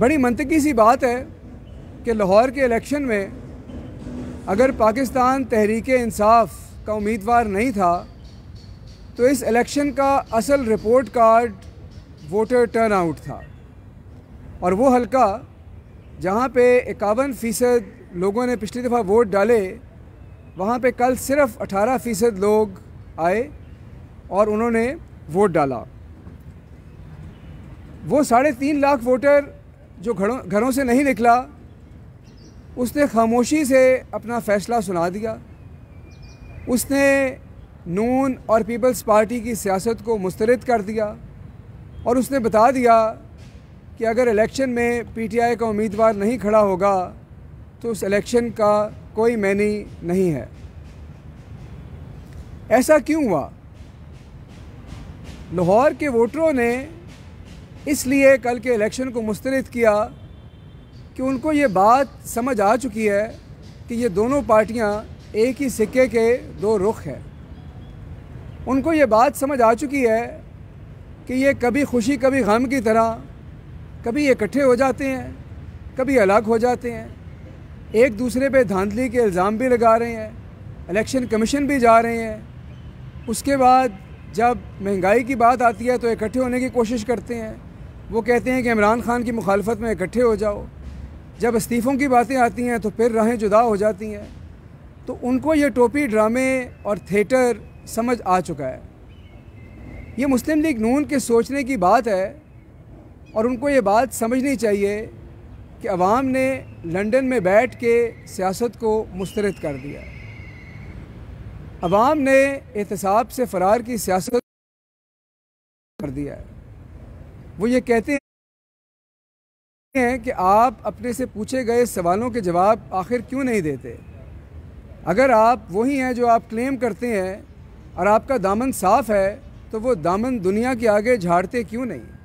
बड़ी मनतकी सी बात है कि लाहौर के इलेक्शन में अगर पाकिस्तान तहरीक इंसाफ का उम्मीदवार नहीं था तो इस इलेक्शन का असल report card voter turn out था और वो हलका जहाँ पे इक्यावन फ़ीसद लोगों ने पिछली दफ़ा वोट डाले वहाँ पे कल सिर्फ 18 फ़ीसद लोग आए और उन्होंने वोट डाला वो साढ़े तीन लाख वोटर जो घरों घरों से नहीं निकला उसने खामोशी से अपना फ़ैसला सुना दिया उसने नून और पीपल्स पार्टी की सियासत को मुस्तरद कर दिया और उसने बता दिया कि अगर इलेक्शन में पीटीआई का उम्मीदवार नहीं खड़ा होगा तो उस इलेक्शन का कोई मैनी नहीं है ऐसा क्यों हुआ लाहौर के वोटरों ने इसलिए कल के इलेक्शन को मुस्तरद किया कि उनको ये बात समझ आ चुकी है कि ये दोनों पार्टियाँ एक ही सिक्के के दो रुख हैं उनको ये बात समझ आ चुकी है कि ये कभी खुशी कभी गम की तरह कभी इकट्ठे हो जाते हैं कभी अलग हो जाते हैं एक दूसरे पे धांधली के इल्ज़ाम भी लगा रहे हैं इलेक्शन कमीशन भी जा रहे हैं उसके बाद जब महंगाई की बात आती है तो इकट्ठे होने की कोशिश करते हैं वो कहते हैं कि इमरान खान की मुखालफत में इकट्ठे हो जाओ जब इस्तीफ़ों की बातें आती हैं तो फिर राहें जुदा हो जाती हैं तो उनको ये टोपी ड्रामे और थिएटर समझ आ चुका है ये मुस्लिम लीग नून के सोचने की बात है और उनको ये बात समझनी चाहिए कि अवाम ने लंदन में बैठ के सियासत को मुस्तरद कर दिया अवाम ने एहतसाब से फ़रार की सियासत कर दिया है वो ये कहते हैं कि आप अपने से पूछे गए सवालों के जवाब आखिर क्यों नहीं देते अगर आप वही हैं जो आप क्लेम करते हैं और आपका दामन साफ़ है तो वो दामन दुनिया के आगे झाड़ते क्यों नहीं